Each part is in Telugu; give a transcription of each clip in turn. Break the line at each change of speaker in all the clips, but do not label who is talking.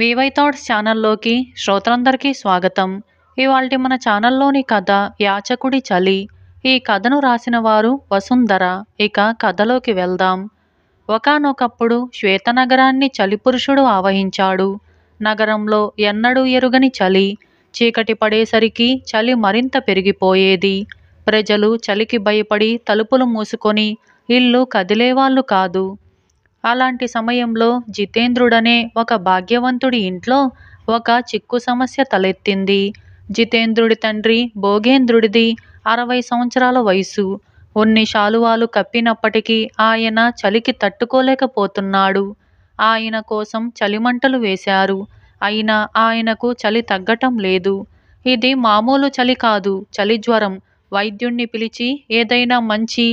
వివై థాట్స్ ఛానల్లోకి శ్రోతలందరికీ స్వాగతం ఇవాళ మన ఛానల్లోని కథ యాచకుడి చలి ఈ కథను రాసిన వారు వసుంధర ఇక కథలోకి వెళ్దాం ఒకనొకప్పుడు శ్వేతనగరాన్ని చలిపురుషుడు ఆవహించాడు నగరంలో ఎన్నడూ ఎరుగని చలి చీకటి పడేసరికి చలి మరింత పెరిగిపోయేది ప్రజలు చలికి భయపడి తలుపులు మూసుకొని ఇల్లు కదిలేవాళ్ళు కాదు అలాంటి సమయంలో జితేంద్రుడనే ఒక భాగ్యవంతుడి ఇంట్లో ఒక చిక్కు సమస్య తలెత్తింది జితేంద్రుడి తండ్రి భోగేంద్రుడిది అరవై సంవత్సరాల వయసు ఉన్ని శాలువాలు కప్పినప్పటికీ ఆయన చలికి తట్టుకోలేకపోతున్నాడు ఆయన కోసం చలిమంటలు వేశారు అయినా ఆయనకు చలి తగ్గటం లేదు ఇది మామూలు చలి కాదు చలి జ్వరం వైద్యుణ్ణి పిలిచి ఏదైనా మంచి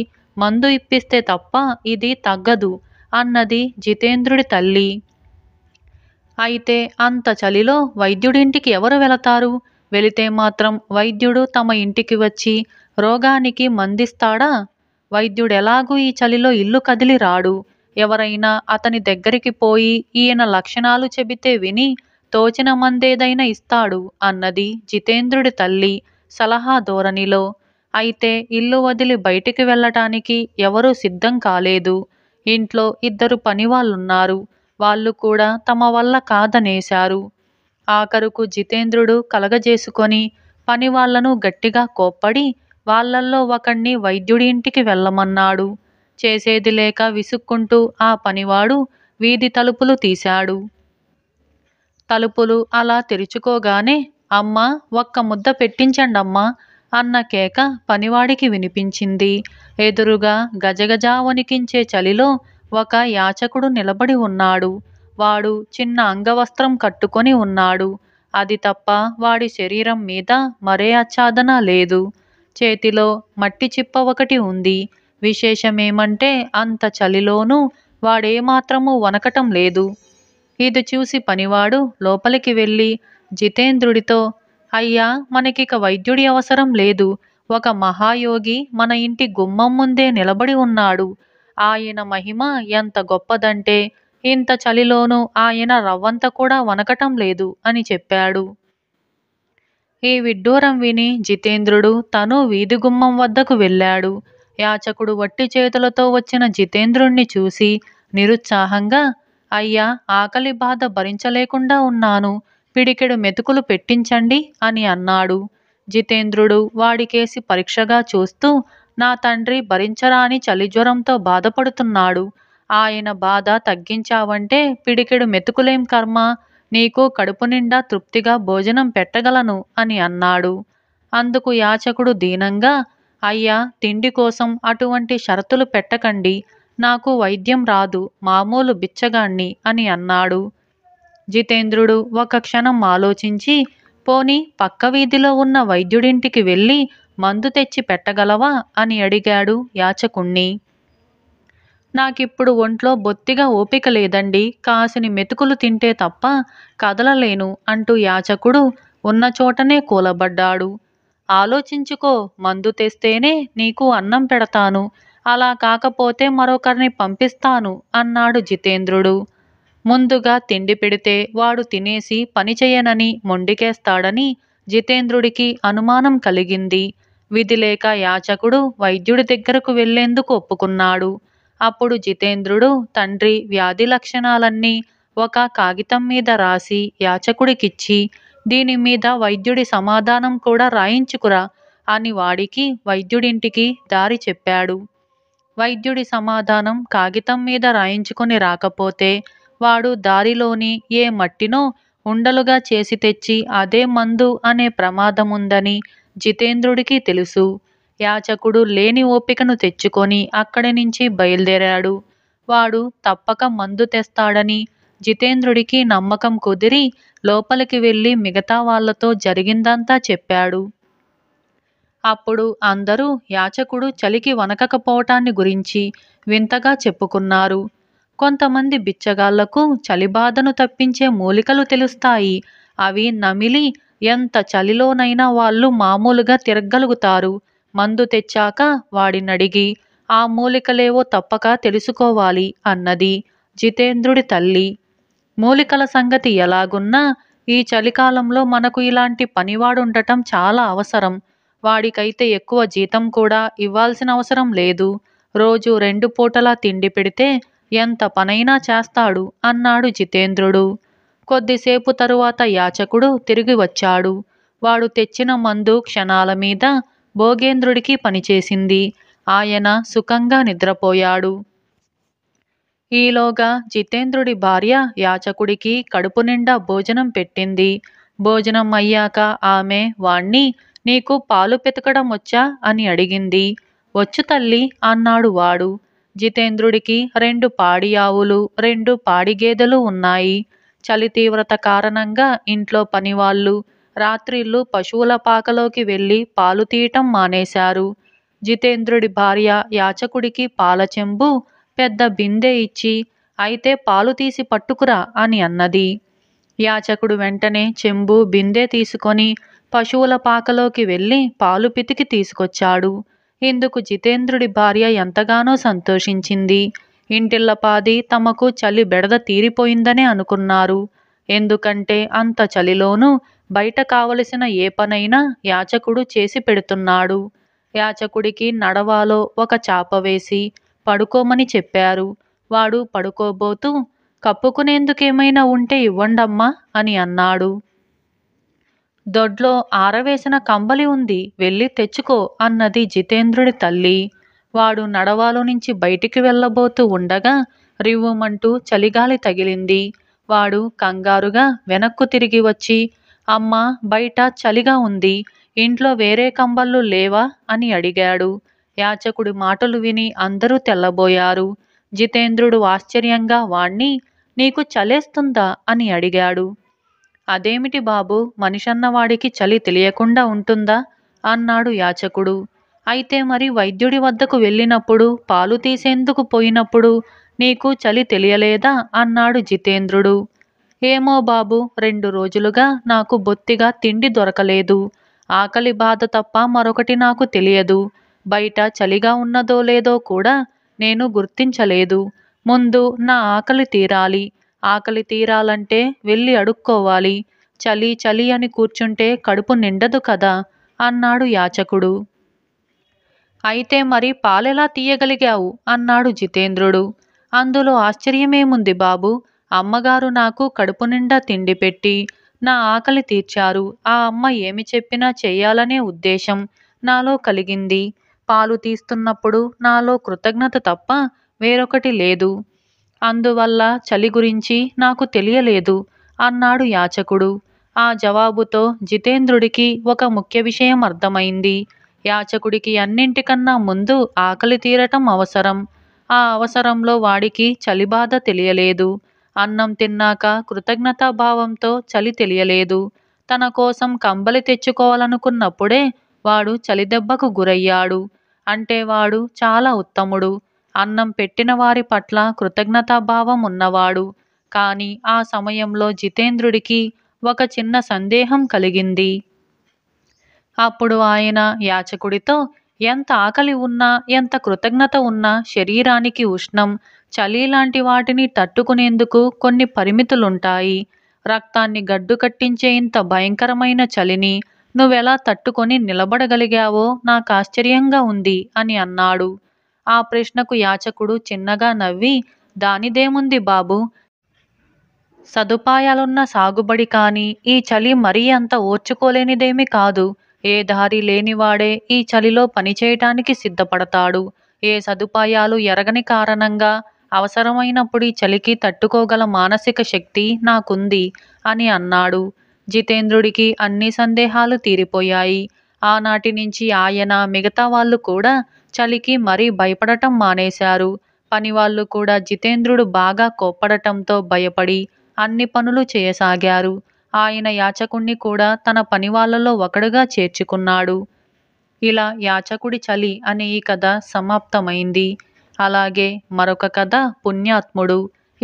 మందు ఇప్పిస్తే తప్ప ఇది తగ్గదు అన్నది జితేంద్రుడి తల్లి అయితే అంత చలిలో వైద్యుడింటికి ఎవరు వెళతారు వెళితే మాత్రం వైద్యుడు తమ ఇంటికి వచ్చి రోగానికి మందిస్తాడా వైద్యుడెలాగూ ఈ చలిలో ఇల్లు కదిలి రాడు ఎవరైనా అతని దగ్గరికి పోయి ఈయన లక్షణాలు చెబితే విని తోచిన మందేదైనా ఇస్తాడు అన్నది జితేంద్రుడి తల్లి సలహా ధోరణిలో అయితే ఇల్లు వదిలి బయటికి వెళ్ళటానికి ఎవరూ సిద్ధం కాలేదు ఇంట్లో ఇద్దరు పనివాళ్లున్నారు వాళ్ళు కూడా తమ వల్ల కాదనేశారు ఆఖరుకు జితేంద్రుడు కలగజేసుకొని పనివాళ్లను గట్టిగా కోప్పడి వాళ్లల్లో ఒకణ్ణి వైద్యుడి ఇంటికి వెళ్ళమన్నాడు చేసేది లేక విసుక్కుంటూ ఆ పనివాడు వీధి తలుపులు తీశాడు తలుపులు అలా తెరుచుకోగానే అమ్మ ఒక్క ముద్ద పెట్టించండమ్మా అన్న కేక పనివాడికి వినిపించింది ఎదురుగా గజగజా వణికించే చలిలో ఒక యాచకుడు నిలబడి ఉన్నాడు వాడు చిన్న అంగవస్త్రం కట్టుకొని ఉన్నాడు అది తప్ప వాడి శరీరం మీద మరే ఆచ్ఛాదన లేదు చేతిలో మట్టి చిప్ప ఒకటి ఉంది విశేషమేమంటే అంత చలిలోనూ వాడేమాత్రము వనకటం లేదు ఇది చూసి పనివాడు లోపలికి వెళ్ళి జితేంద్రుడితో అయ్యా మనకిక వైద్యుడి అవసరం లేదు ఒక మహాయోగి మన ఇంటి గుమ్మం ముందే నిలబడి ఉన్నాడు ఆయన మహిమ ఎంత గొప్పదంటే ఇంత చలిలోనూ ఆయన రవ్వంత కూడా వనకటం లేదు అని చెప్పాడు ఈ విడ్డూరం విని జితేంద్రుడు తను వీధి గుమ్మం వద్దకు వెళ్ళాడు యాచకుడు వట్టి చేతులతో వచ్చిన జితేంద్రుణ్ణి చూసి నిరుత్సాహంగా అయ్యా ఆకలి బాధ భరించలేకుండా ఉన్నాను పిడికెడు మెతుకులు పెట్టించండి అని అన్నాడు జితేంద్రుడు వాడికేసి పరీక్షగా చూస్తూ నా తండ్రి భరించరాని చలిజ్వరంతో బాధపడుతున్నాడు ఆయన బాధ తగ్గించావంటే పిడికెడు మెతుకులేం కర్మ నీకు కడుపు నిండా తృప్తిగా భోజనం పెట్టగలను అని అన్నాడు అందుకు యాచకుడు దీనంగా అయ్యా తిండి కోసం అటువంటి షరతులు పెట్టకండి నాకు వైద్యం రాదు మామూలు బిచ్చగాణ్ణి అని అన్నాడు జితేంద్రుడు ఒక క్షణం ఆలోచించి పోని పక్క వీధిలో ఉన్న వైద్యుడింటికి వెళ్ళి మందు తెచ్చి పెట్టగలవా అని అడిగాడు యాచకుణ్ణి నాకిప్పుడు ఒంట్లో బొత్తిగా ఓపిక లేదండి కాసిని మెతుకులు తింటే తప్ప కదలలేను అంటూ యాచకుడు ఉన్న చోటనే కూలబడ్డాడు ఆలోచించుకో మందు తెస్తేనే నీకు అన్నం పెడతాను అలా కాకపోతే మరొకరిని పంపిస్తాను అన్నాడు జితేంద్రుడు ముందుగా తిండి పెడితే వాడు తినేసి పనిచేయనని మొండికేస్తాడని జితేంద్రుడికి అనుమానం కలిగింది విధిలేక యాచకుడు వైద్యుడి దగ్గరకు వెళ్లేందుకు ఒప్పుకున్నాడు అప్పుడు జితేంద్రుడు తండ్రి వ్యాధి లక్షణాలన్నీ ఒక కాగితం మీద రాసి యాచకుడికిచ్చి దీని మీద వైద్యుడి సమాధానం కూడా రాయించుకురా అని వాడికి వైద్యుడింటికి దారి చెప్పాడు వైద్యుడి సమాధానం కాగితం మీద రాయించుకొని రాకపోతే వాడు దారిలోని ఏ మట్టినో ఉండలుగా చేసి తెచ్చి అదే మందు అనే ప్రమాదముందని జితేంద్రుడికి తెలుసు. యాచకుడు లేని ఓపికను తెచ్చుకొని అక్కడి నుంచి బయలుదేరాడు వాడు తప్పక మందు తెస్తాడని జితేంద్రుడికి నమ్మకం కుదిరి లోపలికి వెళ్ళి మిగతా వాళ్ళతో జరిగిందంతా చెప్పాడు. అప్పుడు అందరూ యాచకుడు చలికి వనకకపోవటాన్ని గురించి వింతగా చెప్పుకున్నారు. కొంతమంది బిచ్చగాళ్లకు చలిబాధను తప్పించే మూలికలు తెలుస్తాయి. అవి నమిలి ఎంత చలిలోనైనా వాళ్ళు మామూలుగా తిరగలుగుతారు మందు తెచ్చాక వాడినడిగి ఆ మూలికలేవో తప్పక తెలుసుకోవాలి అన్నది జితేంద్రుడి తల్లి. మూలికల సంగతి ఎలాగున్నా ఈ చలికాలంలో మనకు ఇలాంటి పనివాడుండటం చాలా అవసరం. వాడికైతే ఎక్కువ జీతం కూడా ఇవ్వాల్సిన అవసరం లేదు. రోజు రెండు పూటలా తిండి పెడితే ఎంత పనైనా చేస్తాడు అన్నాడు జితేంద్రుడు కొద్దిసేపు తరువాత యాచకుడు తిరిగి వచ్చాడు వాడు తెచ్చిన మందు క్షణాల మీద భోగేంద్రుడికి పనిచేసింది ఆయన సుఖంగా నిద్రపోయాడు ఈలోగా జితేంద్రుడి భార్య యాచకుడికి కడుపు నిండా భోజనం పెట్టింది భోజనం అయ్యాక ఆమె వాణ్ణి నీకు పాలు పెతకడం వచ్చా అని అడిగింది వచ్చు తల్లి అన్నాడు వాడు జితేంద్రుడికి రెండు పాడి ఆవులు రెండు పాడి గేదెలు ఉన్నాయి చలి తీవ్రత కారణంగా ఇంట్లో పనివాళ్ళు రాత్రిళ్ళు పశువుల పాకలోకి వెళ్ళి పాలు తీయటం మానేశారు జితేంద్రుడి భార్య యాచకుడికి పాల చెంబు పెద్ద బిందె ఇచ్చి అయితే పాలు తీసి పట్టుకురా అని అన్నది యాచకుడు వెంటనే చెంబు బిందె తీసుకొని పశువుల పాకలోకి వెళ్ళి పాలు పితికి తీసుకొచ్చాడు ఇందుకు జితేంద్రుడి భార్య ఎంతగానో సంతోషించింది ఇంటిల్లపాది తమకు చలి బెడద తీరిపోయిందనే అనుకున్నారు ఎందుకంటే అంత చలిలోనూ బయట కావలసిన ఏ పనైనా యాచకుడు చేసి పెడుతున్నాడు యాచకుడికి నడవాలో ఒక చాప వేసి పడుకోమని చెప్పారు వాడు పడుకోబోతూ కప్పుకునేందుకేమైనా ఉంటే ఇవ్వండమ్మా అని అన్నాడు దొడ్లో ఆరవేసిన కంబలి ఉంది వెళ్ళి తెచ్చుకో అన్నది జితేంద్రుడి తల్లి వాడు నడవాలో నుంచి బయటికి వెళ్ళబోతూ ఉండగా రివ్వుమంటూ చలిగాలి తగిలింది వాడు కంగారుగా వెనక్కు తిరిగి వచ్చి అమ్మ బయట చలిగా ఉంది ఇంట్లో వేరే కంబళ్ళు లేవా అని అడిగాడు యాచకుడి మాటలు విని అందరూ తెల్లబోయారు జితేంద్రుడు ఆశ్చర్యంగా వాణ్ణి నీకు చలేస్తుందా అని అడిగాడు అదేమిటి బాబు మనిషన్నవాడికి చలి తెలియకుండా ఉంటుందా అన్నాడు యాచకుడు అయితే మరి వైద్యుడి వద్దకు వెళ్ళినప్పుడు పాలు తీసేందుకు పోయినప్పుడు నీకు చలి తెలియలేదా అన్నాడు జితేంద్రుడు ఏమో బాబు రెండు రోజులుగా నాకు బొత్తిగా తిండి దొరకలేదు ఆకలి బాధ తప్ప మరొకటి నాకు తెలియదు బయట చలిగా ఉన్నదో లేదో కూడా నేను గుర్తించలేదు ముందు నా ఆకలి తీరాలి ఆకలి తీరాలంటే వెళ్ళి అడుక్కోవాలి చలి చలి అని కూర్చుంటే కడుపు నిండదు కదా అన్నాడు యాచకుడు అయితే మరి పాలెలా తీయగలిగావు అన్నాడు జితేంద్రుడు అందులో ఆశ్చర్యమేముంది బాబు అమ్మగారు నాకు కడుపు నిండా తిండి పెట్టి నా ఆకలి తీర్చారు ఆ అమ్మ ఏమి చెప్పినా చెయ్యాలనే ఉద్దేశం నాలో కలిగింది పాలు తీస్తున్నప్పుడు నాలో కృతజ్ఞత తప్ప వేరొకటి లేదు అందువల్ల చలి గురించి నాకు తెలియలేదు అన్నాడు యాచకుడు ఆ జవాబుతో జితేంద్రుడికి ఒక ముఖ్య విషయం అర్థమైంది యాచకుడికి అన్నింటికన్నా ముందు ఆకలి తీరటం అవసరం ఆ అవసరంలో వాడికి చలి బాధ తెలియలేదు అన్నం తిన్నాక కృతజ్ఞతాభావంతో చలి తెలియలేదు తన కోసం కంబలి తెచ్చుకోవాలనుకున్నప్పుడే వాడు చలిదెబ్బకు గురయ్యాడు అంటే వాడు చాలా ఉత్తముడు అన్నం పెట్టిన వారి పట్ల కృతజ్ఞతాభావం ఉన్నవాడు కానీ ఆ సమయంలో జితేంద్రుడికి ఒక చిన్న సందేహం కలిగింది అప్పుడు ఆయన యాచకుడితో ఎంత ఆకలి ఉన్నా ఎంత కృతజ్ఞత ఉన్నా శరీరానికి ఉష్ణం చలి లాంటి వాటిని తట్టుకునేందుకు కొన్ని పరిమితులుంటాయి రక్తాన్ని గడ్డు కట్టించే ఇంత భయంకరమైన చలిని నువ్వెలా తట్టుకొని నిలబడగలిగావో నాకు ఆశ్చర్యంగా ఉంది అని అన్నాడు ఆ ప్రశ్నకు యాచకుడు చిన్నగా నవ్వి దానిదేముంది బాబూ! సదుపాయాలున్న సాగుబడి కాని ఈ చలి మరీ అంత ఓర్చుకోలేనిదేమీ కాదు. ఏ దారి లేనివాడే ఈ చలిలో పనిచేయటానికి సిద్ధపడతాడు. ఏ సదుపాయాలు ఎరగని కారణంగా అవసరమైనప్పుడు ఈ చలికి తట్టుకోగల మానసిక శక్తి నాకుంది అని అన్నాడు. జితేంద్రుడికి అన్ని సందేహాలు తీరిపోయాయి. ఆనాటి నుంచి ఆయన, మిగతా వాళ్ళు కూడా చలికి మరీ భయపడటం మానేశారు. పనివాళ్ళు కూడా జితేంద్రుడు బాగా కోప్పడటంతో భయపడి అన్ని పనులు చేయసాగారు. ఆయన యాచకుణ్ణి కూడా తన పనివాళ్ళలో ఒకడుగా చేర్చుకున్నాడు. ఇలా 'యాచకుడి చలి' అనే ఈ కథ సమాప్తమైంది. అలాగే మరొక కథ 'పుణ్యాత్ముడు'.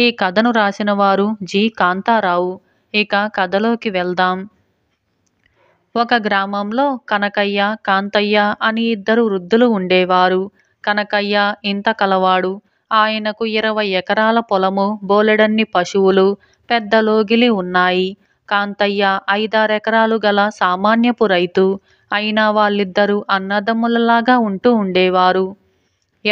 ఈ కథను రాసినవారు జి. కాంతారావు. ఇక కథలోకి వెళ్దాం. ఒక గ్రామంలో కనకయ్య, కాంతయ్య అని ఇద్దరు వృద్ధులు ఉండేవారు. కనకయ్య ఇంత కలవాడు. ఆయనకు ఇరవై ఎకరాల పొలము బోలెడన్ని పశువులు పెద్ద లోగిలి ఉన్నాయి. కాంతయ్య ఐదారెకరాలు గల సామాన్యపు రైతు. అయినా వాళ్ళిద్దరూ అన్నదమ్ములలాగా ఉంటూ ఉండేవారు.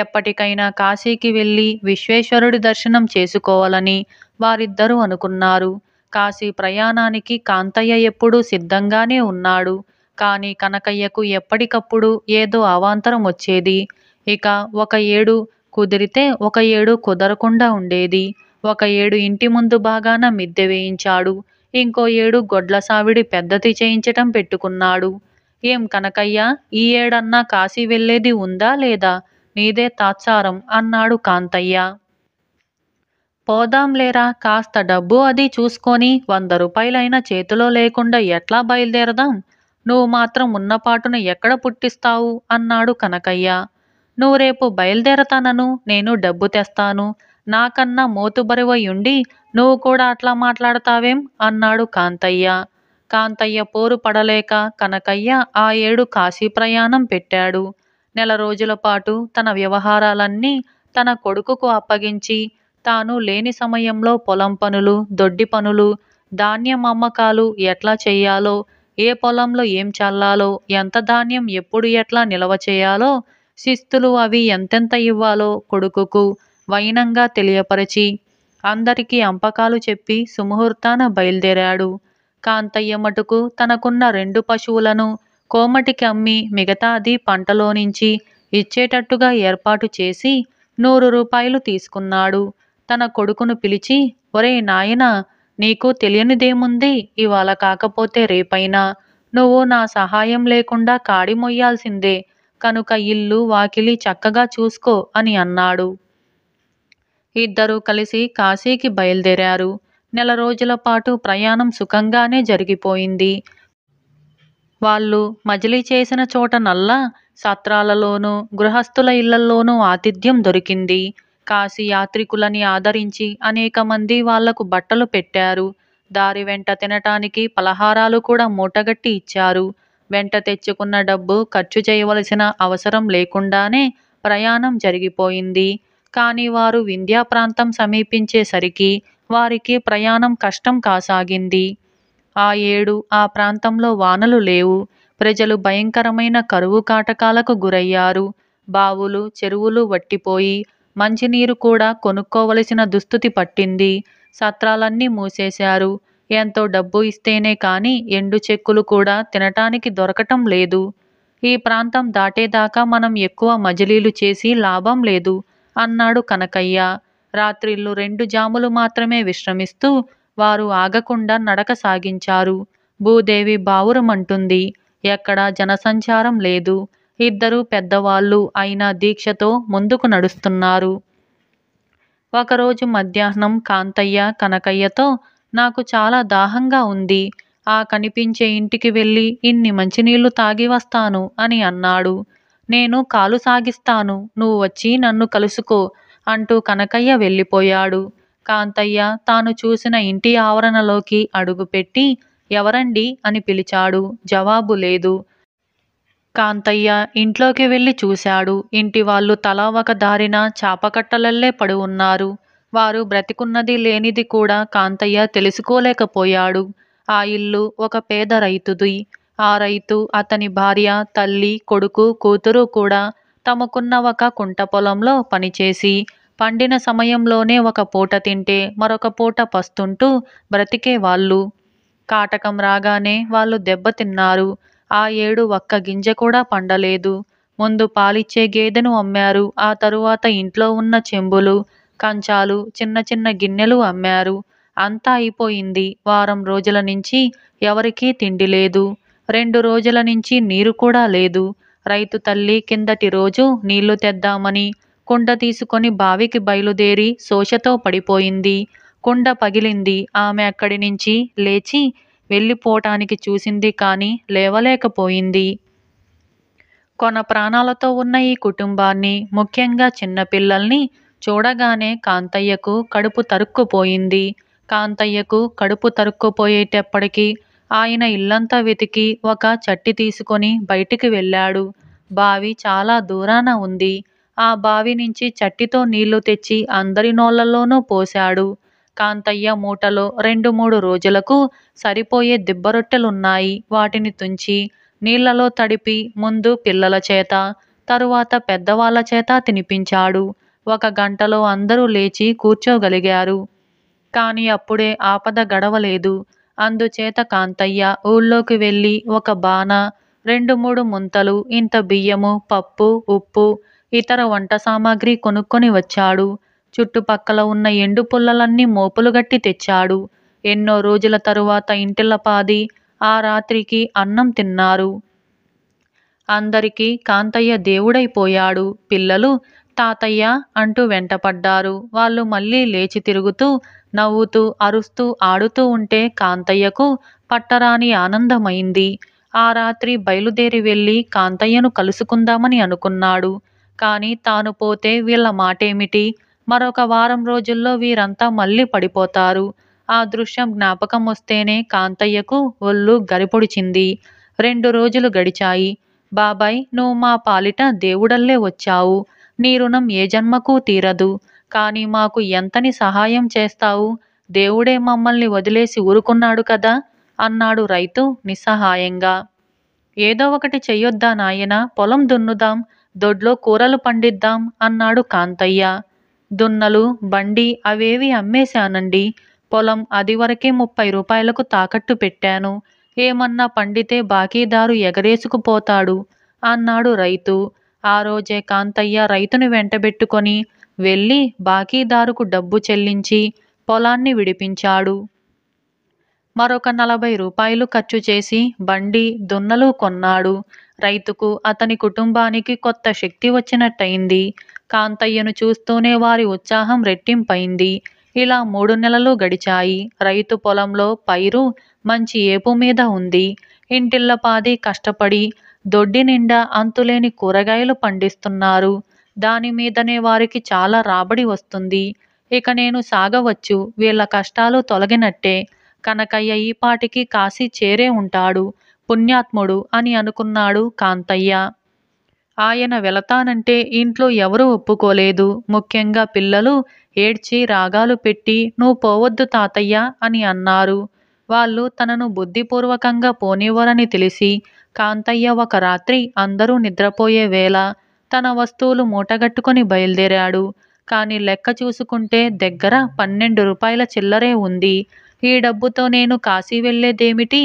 ఎప్పటికైనా కాశీకి వెళ్ళి విశ్వేశ్వరుడి దర్శనం చేసుకోవాలని వారిద్దరూ అనుకున్నారు. కాశీ ప్రయాణానికి కాంతయ్య ఎప్పుడూ సిద్ధంగానే ఉన్నాడు. కానీ కనకయ్యకు ఎప్పటికప్పుడు ఏదో అవాంతరం వచ్చేది. ఇక ఒక ఏడు కుదిరితే ఒక ఏడు కుదరకుండా ఉండేది. ఒక ఏడు ఇంటి ముందు బాగాన మిద్దె వేయించాడు. ఇంకో ఏడు గొడ్ల సావిడి పెద్దది చేయించటం పెట్టుకున్నాడు. ఏం కనకయ్యా ఈ ఏడన్నా కాశీ వెళ్ళేది ఉందా లేదా? నీదే తాత్సారం అన్నాడు కాంతయ్య. పోదాంలేరా కాస్త డబ్బు అది చూసుకొని వంద రూపాయలైనా చేతిలో లేకుండా ఎట్లా బయలుదేరదాం నువ్వు మాత్రం ఉన్నపాటున ఎక్కడ పుట్టిస్తావు అన్నాడు కనకయ్య నువ్వు రేపు బయలుదేరతానను నేను డబ్బు తెస్తాను నాకన్నా మోతుబరివయుండి నువ్వు కూడా అట్లా మాట్లాడతావేం అన్నాడు కాంతయ్య కాంతయ్య పోరు పడలేక కనకయ్య ఆ ఏడు కాశీ ప్రయాణం పెట్టాడు నెల రోజుల పాటు తన వ్యవహారాలన్నీ తన కొడుకుకు అప్పగించి తాను లేని సమయంలో పొలం పనులు, దొడ్డి పనులు, ధాన్యం అమ్మకాలు ఎట్లా చేయాలో, ఏ పొలంలో ఏం చల్లాలో, ఎంత ధాన్యం ఎప్పుడు ఎట్లా నిలవ చేయాలో, శిస్తులు అవి ఎంతెంత ఇవ్వాలో కొడుకుకు వైనంగా తెలియపరచి అందరికీ అంపకాలు చెప్పి సుముహూర్తాన బయలుదేరాడు కాంతయ్య మటుకు తనకున్న రెండు పశువులను కోమటికి అమ్మి మిగతాది నుంచి ఇచ్చేటట్టుగా ఏర్పాటు చేసి నూరు రూపాయలు తీసుకున్నాడు. తన కొడుకును పిలిచి ఒరే నాయన నీకు తెలియనిదేముంది ఇవాళ కాకపోతే రేపైనా నువ్వు నా సహాయం లేకుండా కాడి మొయ్యాల్సిందే కనుక ఇల్లు వాకిలి చక్కగా చూసుకో అని అన్నాడు ఇద్దరూ కలిసి కాశీకి బయలుదేరారు నెల రోజుల పాటు ప్రయాణం సుఖంగానే జరిగిపోయింది వాళ్ళు మజిలీ చేసిన చోట నల్లా సత్రాలలోనూ గృహస్థుల ఇళ్లలోనూ ఆతిథ్యం దొరికింది కాశీ యాత్రికులని ఆదరించి అనేక మంది వాళ్లకు బట్టలు పెట్టారు. దారి వెంట తినటానికి పలహారాలు కూడా మూటగట్టి ఇచ్చారు. వెంట తెచ్చుకున్న డబ్బు ఖర్చు చేయవలసిన అవసరం లేకుండానే ప్రయాణం జరిగిపోయింది. కానీ వారు వింధ్యా ప్రాంతం సమీపించేసరికి వారికి ప్రయాణం కష్టం కాసాగింది. ఆ ఏడు ఆ ప్రాంతంలో వానలు లేవు. ప్రజలు భయంకరమైన కరువు కాటకాలకు గురయ్యారు. బావులు, చెరువులు వట్టిపోయి మంచినీరు కూడా కొనుక్కోవలసిన దుస్థితి పట్టింది సత్రాలన్నీ మూసేశారు ఎంతో డబ్బు ఇస్తేనే కాని ఎండు చెక్కులు కూడా తినటానికి దొరకటం లేదు ఈ ప్రాంతం దాటేదాకా మనం ఎక్కువ మజిలీలు చేసి లాభం లేదు అన్నాడు కనకయ్య రాత్రిళ్ళు రెండు జాములు మాత్రమే విశ్రమిస్తూ వారు ఆగకుండా నడక సాగించారు భూదేవి బావురమంటుంది ఎక్కడా జనసంచారం లేదు ఇద్దరు పెద్దవాళ్ళు అయిన దీక్షతో ముందుకు నడుస్తున్నారు ఒకరోజు మధ్యాహ్నం కాంతయ్య కనకయ్యతో నాకు చాలా దాహంగా ఉంది ఆ కనిపించే ఇంటికి వెళ్ళి ఇన్ని మంచినీళ్లు తాగి వస్తాను అని అన్నాడు నేను కాలు సాగిస్తాను నువ్వు వచ్చి నన్ను కలుసుకో అంటూ కనకయ్య వెళ్ళిపోయాడు కాంతయ్య తాను చూసిన ఇంటి ఆవరణలోకి అడుగుపెట్టి ఎవరండి అని పిలిచాడు జవాబు లేదు కాంతయ్య ఇంట్లోకి వెళ్ళి చూశాడు ఇంటి వాళ్ళు తలా ఒక దారిన చాపకట్టలల్లే పడి ఉన్నారు వారు బ్రతికున్నది లేనిది కూడా కాంతయ్య తెలుసుకోలేకపోయాడు ఆ ఇల్లు ఒక పేద రైతుది ఆ రైతు అతని భార్య తల్లి కొడుకు కూతురు కూడా తమకున్న ఒక కుంట పొలంలో పనిచేసి పండిన సమయంలోనే ఒక పూట తింటే మరొక పూట పస్తుంటూ బ్రతికేవాళ్ళు కాటకం రాగానే వాళ్ళు దెబ్బతిన్నారు ఆ ఏడు ఒక్క గింజ కూడా పండలేదు. ముందు పాలిచ్చే గేదెను అమ్మారు. ఆ తరువాత ఇంట్లో ఉన్న చెంబులు, కంచాలు, చిన్న చిన్న గిన్నెలు అమ్మారు. అంతా అయిపోయింది. వారం రోజుల నుంచి ఎవరికీ తిండి లేదు రెండు రోజుల నుంచి నీరు కూడా లేదు. రైతు తల్లి కిందటి రోజు నీళ్ళు తెద్దామని కుండ తీసుకొని బావికి బయలుదేరి శోషతో పడిపోయింది. కుండ పగిలింది. ఆమె అక్కడి నుంచి లేచి వెళ్ళిపోవటానికి చూసింది కానీ లేవలేకపోయింది కొన ప్రాణాలతో ఉన్న ఈ కుటుంబాన్ని ముఖ్యంగా చిన్నపిల్లల్ని చూడగానే కాంతయ్యకు కడుపు తరుక్కుపోయింది కాంతయ్యకు కడుపు తరుక్కుపోయేటప్పటికీ ఆయన ఇల్లంతా వెతికి ఒక చట్టి తీసుకొని బయటికి వెళ్ళాడు బావి చాలా దూరాన ఉంది ఆ బావి నుంచి చట్టితో నీళ్లు తెచ్చి అందరి నోళ్లలోనూ పోశాడు కాంతయ్య మూటలో రెండు మూడు రోజులకు సరిపోయే దిబ్బరొట్టెలున్నాయి వాటిని తుంచి నీళ్లలో తడిపి ముందు పిల్లల చేత తరువాత పెద్దవాళ్ల చేత తినిపించాడు ఒక గంటలో అందరూ లేచి కూర్చోగలిగారు కాని అప్పుడే ఆపద గడవలేదు అందుచేత కాంతయ్య ఊళ్ళోకి వెళ్ళి ఒక బాణ రెండు మూడు ముంతలు ఇంత బియ్యము పప్పు ఉప్పు ఇతర వంట సామాగ్రి కొనుక్కొని వచ్చాడు చుట్టుపక్కల ఉన్న ఎండు పుల్లలన్నీ మోపులుగట్టి తెచ్చాడు. ఎన్నో రోజుల తరువాత ఇంటిల్లపాది ఆ రాత్రికి అన్నం తిన్నారు. అందరికీ కాంతయ్య దేవుడైపోయాడు. పిల్లలు తాతయ్య అంటూ వెంటపడ్డారు. వాళ్ళు మళ్ళీ లేచి తిరుగుతూ, నవ్వుతూ, అరుస్తూ, ఆడుతూ ఉంటే కాంతయ్యకు పట్టరాని ఆనందమైంది. ఆ రాత్రి బయలుదేరి వెళ్ళి కాంతయ్యను కలుసుకుందామని అనుకున్నాడు. కానీ తాను పోతే వీళ్ళ మాటేమిటి? మరొక వారం రోజుల్లో వీరంతా మళ్ళీ పడిపోతారు ఆ దృశ్యం జ్ఞాపకం వస్తేనే కాంతయ్యకు ఒళ్ళు గరిపొడిచింది రెండు రోజులు గడిచాయి బాబాయ్ నువ్వు మా పాలిట దేవుడల్లే వచ్చావు నీ రుణం ఏ జన్మకు తీరదు కానీ మాకు ఎంతని సహాయం చేస్తావు దేవుడే మమ్మల్ని వదిలేసి ఊరుకున్నాడు కదా అన్నాడు రైతు నిస్సహాయంగా ఏదో ఒకటి చెయ్యొద్దా నాయన పొలం దున్నుదాం దొడ్లో కూరలు పండిద్దాం అన్నాడు కాంతయ్య దున్నలు బండి అవేవి అమ్మేశానండి పొలం అదివరకే ముప్పై రూపాయలకు తాకట్టు పెట్టాను ఏమన్నా పండితే బాకీదారు ఎగరేసుకుపోతాడు అన్నాడు రైతు ఆ రోజే కాంతయ్య రైతును వెంటబెట్టుకొని వెళ్ళి బాకీదారుకు డబ్బు చెల్లించి పొలాన్ని విడిపించాడు మరొక నలభై రూపాయలు ఖర్చు చేసి బండి దున్నలు కొన్నాడు రైతుకు అతని కుటుంబానికి కొత్త శక్తి వచ్చినట్టయింది కాంతయ్యను చూస్తూనే వారి ఉత్సాహం రెట్టింపైంది ఇలా మూడు నెలలు గడిచాయి. రైతు పొలంలో పైరు మంచి ఏపు మీద ఉంది. ఇంటిళ్లపాది కష్టపడి దొడ్డి నిండా అంతులేని కూరగాయలు పండిస్తున్నారు. దానిమీదనే వారికి చాలా రాబడి వస్తుంది. ఇక నేను సాగవచ్చు. వీళ్ళ కష్టాలు తొలగినట్టే. కనకయ్య ఈపాటికి కాశీ చేరే ఉంటాడు. పుణ్యాత్ముడు అని అనుకున్నాడు కాంతయ్య. ఆయన వెళతానంటే ఇంట్లో ఎవరూ ఒప్పుకోలేదు ముఖ్యంగా పిల్లలు ఏడ్చి రాగాలు పెట్టి నువ్వు పోవద్దు తాతయ్య అని అన్నారు వాళ్ళు తనను బుద్ధిపూర్వకంగా పోనివ్వరని తెలిసి కాంతయ్య ఒక రాత్రి అందరూ నిద్రపోయే వేళ తన వస్తువులు మూటగట్టుకొని బయలుదేరాడు కానీ లెక్క చూసుకుంటే దగ్గర పన్నెండు రూపాయల చిల్లరే ఉంది ఈ డబ్బుతో నేను కాశీ వెళ్ళేదేమిటి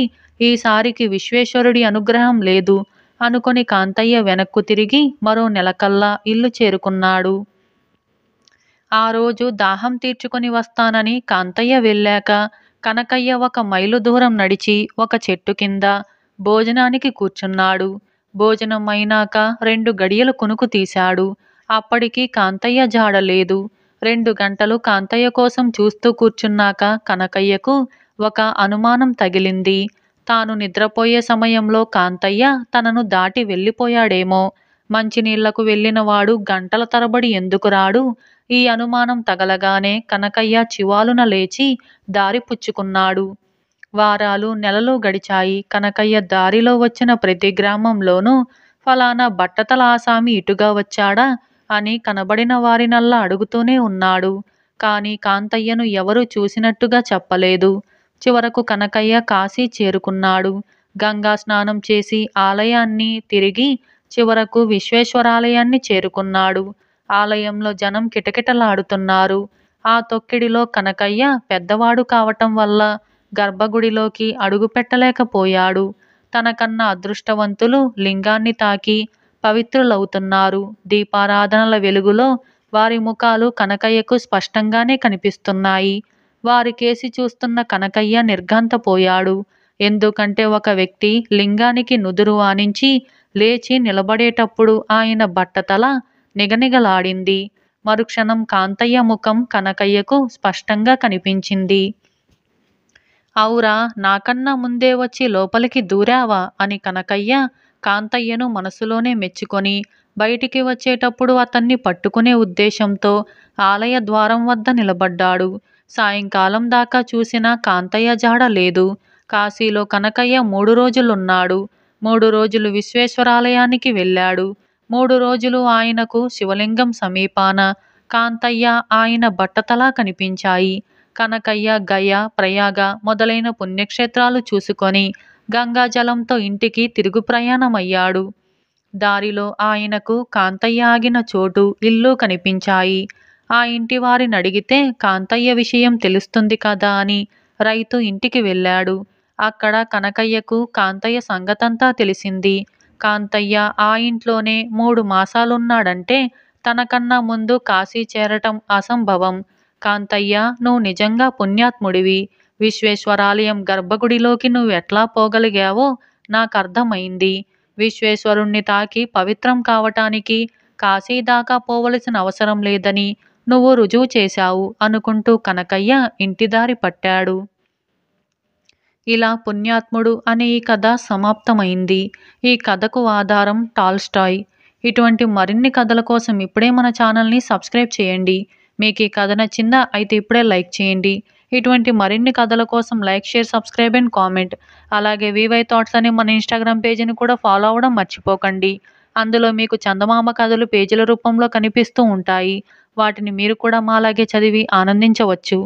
ఈసారికి విశ్వేశ్వరుడి అనుగ్రహం లేదు అనుకొని కాంతయ్య వెనక్కు తిరిగి మరో నెలకల్లా ఇల్లు చేరుకున్నాడు ఆ రోజు దాహం తీర్చుకుని వస్తానని కాంతయ్య వెళ్ళాక కనకయ్య ఒక మైలు దూరం నడిచి ఒక చెట్టు కింద భోజనానికి కూర్చున్నాడు భోజనం అయినాక రెండు గడియలు కొనుకు తీశాడు అప్పటికి కాంతయ్య జాడలేదు రెండు గంటలు కాంతయ్య కోసం చూస్తూ కూర్చున్నాక కనకయ్యకు ఒక అనుమానం తగిలింది తాను నిద్రపోయే సమయంలో కాంతయ్య తనను దాటి వెళ్ళిపోయాడేమో మంచినీళ్లకు వెళ్ళినవాడు గంటల తరబడి ఎందుకు రాడు ఈ అనుమానం తగలగానే కనకయ్య చివాలున లేచి దారి పుచ్చుకున్నాడు వారాలు నెలలు గడిచాయి కనకయ్య దారిలో వచ్చిన ప్రతి గ్రామంలోనూ ఫలానా బట్టతల ఆసామి ఇటుగా వచ్చాడా అని కనబడిన వారినల్లా అడుగుతూనే ఉన్నాడు కానీ కాంతయ్యను ఎవరూ చూసినట్టుగా చెప్పలేదు చివరకు కనకయ్య కాశీ చేరుకున్నాడు గంగా స్నానం చేసి ఆలయాన్ని తిరిగి చివరకు విశ్వేశ్వరాలయాన్ని చేరుకున్నాడు ఆలయంలో జనం కిటకిటలాడుతున్నారు ఆ తొక్కిడిలో కనకయ్య పెద్దవాడు కావటం వల్ల గర్భగుడిలోకి అడుగు పెట్టలేకపోయాడు తనకన్నా అదృష్టవంతులు లింగాన్ని తాకి పవిత్రులవుతున్నారు దీపారాధనల వెలుగులో వారి ముఖాలు కనకయ్యకు స్పష్టంగానే కనిపిస్తున్నాయి కేసి చూస్తున్న కనకయ్య నిర్ఘంతపోయాడు ఎందుకంటే ఒక వ్యక్తి లింగానికి నుదురు వానించి లేచి నిలబడేటప్పుడు ఆయన బట్టతల నిగనిగలాడింది మరుక్షణం కాంతయ్య ముఖం కనకయ్యకు స్పష్టంగా కనిపించింది అవురా నాకన్నా ముందే వచ్చి లోపలికి దూరావా అని కనకయ్య కాంతయ్యను మనసులోనే మెచ్చుకొని బయటికి వచ్చేటప్పుడు అతన్ని పట్టుకునే ఉద్దేశంతో ఆలయ ద్వారం వద్ద నిలబడ్డాడు సాయంకాలం దాకా చూసిన కాంతయ్య జాడ లేదు. కాశీలో కనకయ్య మూడు రోజులున్నాడు. మూడు రోజులు విశ్వేశ్వరాలయానికి వెళ్ళాడు. మూడు రోజులు ఆయనకు శివలింగం సమీపాన కాంతయ్య, ఆయన బట్టతలా కనిపించాయి. కనకయ్య గయ, ప్రయాగ మొదలైన పుణ్యక్షేత్రాలు చూసుకొని గంగాజలంతో ఇంటికి తిరుగు ప్రయాణమయ్యాడు. దారిలో ఆయనకు కాంతయ్య ఆగిన చోటు, ఇల్లు కనిపించాయి. ఆ ఇంటి వారిని అడిగితే కాంతయ్య విషయం తెలుస్తుంది కదా అని రైతు ఇంటికి వెళ్ళాడు అక్కడ కనకయ్యకు కాంతయ్య సంగతంతా తెలిసింది కాంతయ్య ఆ ఇంట్లోనే మూడు మాసాలున్నాడంటే తనకన్నా ముందు కాశీ చేరటం అసంభవం కాంతయ్య నువ్వు నిజంగా పుణ్యాత్ముడివి విశ్వేశ్వరాలయం గర్భగుడిలోకి నువ్వు ఎట్లా పోగలిగావో నాకు అర్థమైంది విశ్వేశ్వరుణ్ణి తాకి పవిత్రం కావటానికి కాశీ దాకా పోవలసిన అవసరం లేదని నువ్వు రుజువు చేశావు అనుకుంటూ కనకయ్య ఇంటిదారి పట్టాడు ఇలా పుణ్యాత్ముడు అనే ఈ కథ సమాప్తమైంది ఈ కథకు ఆధారం టాల్స్టాయ్ ఇటువంటి మరిన్ని కథల కోసం ఇప్పుడే మన ఛానల్ని సబ్స్క్రైబ్ చేయండి మీకు ఈ కథ నచ్చిందా అయితే ఇప్పుడే లైక్ చేయండి ఇటువంటి మరిన్ని కథల కోసం like share subscribe and comment అలాగే వివై థాట్స్ అనే మన ఇన్స్టాగ్రామ్ పేజీని కూడా ఫాలో అవ్వడం మర్చిపోకండి అందులో మీకు చందమామ కథలు పేజీల రూపంలో కనిపిస్తూ ఉంటాయి వాటిని మీరు కూడా మాలాగే చదివి ఆనందించవచ్చు